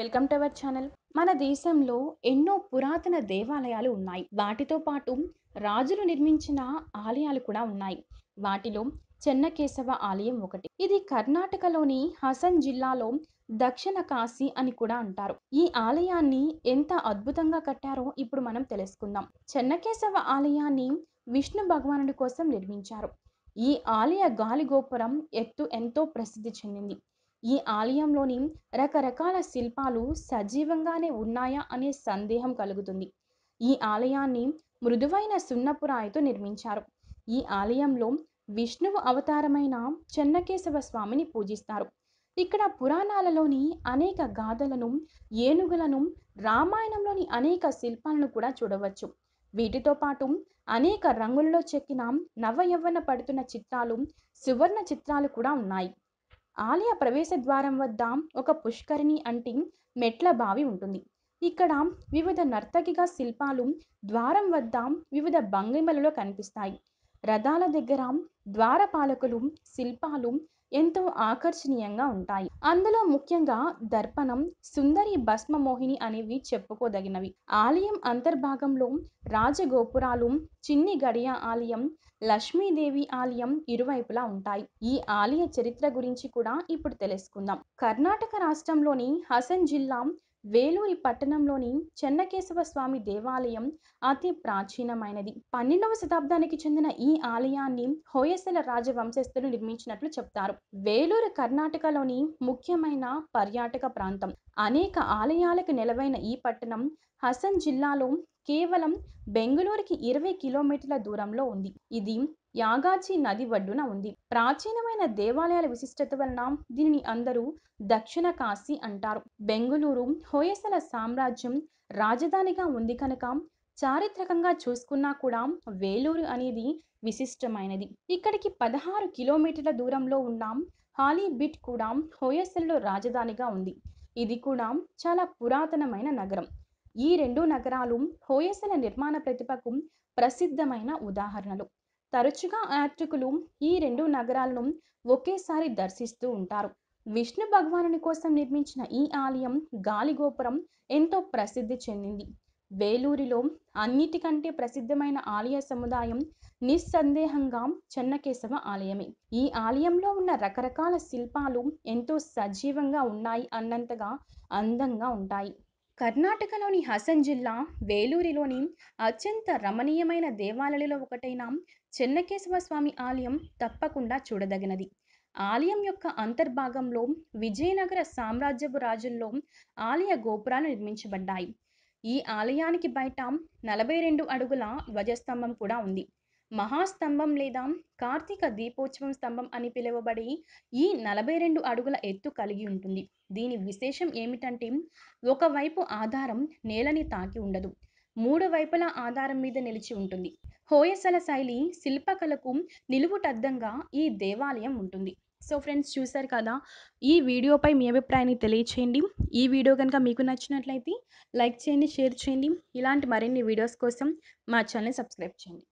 welcome to our channel మన దేశంలో ఎన్నో పురాతన దేవాలయాలు ఉన్నాయి వాటితో పాటు రాజులు నిర్మించిన ఆలయాలు కూడా ఉన్నాయి వాటిలో చెన్నకేశవ ఆలయం ఒకటి ఇది కర్ణాటకలోని హసన్ జిల్లాలో దక్షిణ కాశీ అని కూడా అంటారు ఈ ఆలయాన్ని ఎంత అద్భుతంగా కట్టారో ఇప్పుడు మనం తెలుసుకుందాం చెన్నకేశవ ఆలయాన్ని విష్ణు భగవానుడి కోసం నిర్మించారు ఈ ఆలయ గాలిగోపురం ఎత్తు ఎంతో ప్రసిద్ధి చెందింది ఈ ఆలయంలోని రకరకాల శిల్పాలు సజీవంగానే ఉన్నాయా అనే సందేహం కలుగుతుంది ఈ ఆలయాన్ని మృదువైన సున్నపు రాయితో నిర్మించారు ఈ ఆలయంలో విష్ణువు అవతారమైన చెన్నకేశవ స్వామిని పూజిస్తారు ఇక్కడ పురాణాలలోని అనేక గాథలను ఏనుగులను రామాయణంలోని అనేక శిల్పాలను కూడా చూడవచ్చు వీటితో పాటు అనేక రంగుల్లో చెక్కిన నవయవ్వన పడుతున్న చిత్రాలు సువర్ణ చిత్రాలు కూడా ఉన్నాయి ఆలయ ప్రవేశ ద్వారం వద్ద ఒక పుష్కరిణి అంటే మెట్ల బావి ఉంటుంది ఇక్కడ వివిధ నర్తకిగా శిల్పాలు ద్వారం వద్ద వివిధ భంగిమలలో కనిపిస్తాయి రథాల దగ్గర ద్వారపాలకులు శిల్పాలు ఎంతో ఆకర్షణీయంగా ఉంటాయి అందులో ముఖ్యంగా దర్పణం సుందరి భస్మమోహిని అనేవి చెప్పుకోదగినవి ఆలయం అంతర్భాగంలో రాజగోపురాలు చిన్ని గడియ ఆలయం లక్ష్మీదేవి ఆలయం ఇరువైపులా ఉంటాయి ఈ ఆలయ చరిత్ర గురించి కూడా ఇప్పుడు తెలుసుకుందాం కర్ణాటక రాష్ట్రంలోని హసన్ జిల్లా వేలూరి పట్టణంలోని చెన్నకేశవ స్వామి దేవాలయం అతి ప్రాచీనమైనది పన్నెండవ శతాబ్దానికి చెందిన ఈ ఆలయాన్ని హోయసల రాజవంశస్థులు నిర్మించినట్లు చెప్తారు వేలూరు కర్ణాటకలోని ముఖ్యమైన పర్యాటక ప్రాంతం అనేక ఆలయాలకు నెలవైన ఈ పట్టణం హసన్ జిల్లాలో కేవలం బెంగళూరుకి ఇరవై కిలోమీటర్ల దూరంలో ఉంది ఇది యాగాచి నది ఒడ్డున ఉంది ప్రాచీనమైన దేవాలయాల విశిష్టత వలన దీనిని అందరూ దక్షిణ కాశీ అంటారు బెంగుళూరు హోయసల సామ్రాజ్యం రాజధానిగా ఉంది కనుక చారిత్రకంగా చూసుకున్నా కూడా వేలూరు అనేది విశిష్టమైనది ఇక్కడికి పదహారు కిలోమీటర్ల దూరంలో ఉన్న హాలీబిట్ కూడా హోయసల్లో రాజధానిగా ఉంది ఇది కూడా చాలా పురాతనమైన నగరం ఈ రెండు నగరాలు హోయసల నిర్మాణ ప్రతిభకు ప్రసిద్ధమైన ఉదాహరణలు తరచుగా యాత్రికులు ఈ రెండు నగరాలను ఒకేసారి దర్శిస్తూ ఉంటారు విష్ణు భగవానుని కోసం నిర్మించిన ఈ ఆలయం గాలిగోపురం ఎంతో ప్రసిద్ధి చెందింది వేలూరిలో అన్నిటికంటే ప్రసిద్ధమైన ఆలయ సముదాయం నిస్సందేహంగా చెన్నకేశవ ఆలయమే ఈ ఆలయంలో ఉన్న రకరకాల శిల్పాలు ఎంతో సజీవంగా ఉన్నాయి అన్నంతగా అందంగా ఉంటాయి కర్ణాటకలోని హసన్ జిల్లా వేలూరిలోని అత్యంత రమణీయమైన దేవాలయాలలో ఒకటైన చెన్నకేశవ స్వామి ఆలయం తప్పకుండా చూడదగినది ఆలయం యొక్క అంతర్భాగంలో విజయనగర సామ్రాజ్యపు రాజుల్లో ఆలయ గోపురాలు నిర్మించబడ్డాయి ఈ ఆలయానికి బయట నలభై రెండు అడుగుల ధ్వజస్తంభం కూడా ఉంది మహాస్తంభం లేదా కార్తీక దీపోత్సవం స్తంభం అని పిలువబడి ఈ నలభై రెండు అడుగుల ఎత్తు కలిగి ఉంటుంది దీని విశేషం ఏమిటంటే ఒకవైపు ఆధారం నేలని తాకి ఉండదు మూడు వైపుల ఆధారం మీద నిలిచి ఉంటుంది హోయసల శైలి శిల్పకళకు నిలువుటద్దంగా ఈ దేవాలయం ఉంటుంది సో ఫ్రెండ్స్ చూసారు కదా ఈ వీడియోపై మీ అభిప్రాయాన్ని తెలియచేయండి ఈ వీడియో కనుక మీకు నచ్చినట్లయితే లైక్ చేయండి షేర్ చేయండి ఇలాంటి మరిన్ని వీడియోస్ కోసం మా ఛానల్ సబ్స్క్రైబ్ చేయండి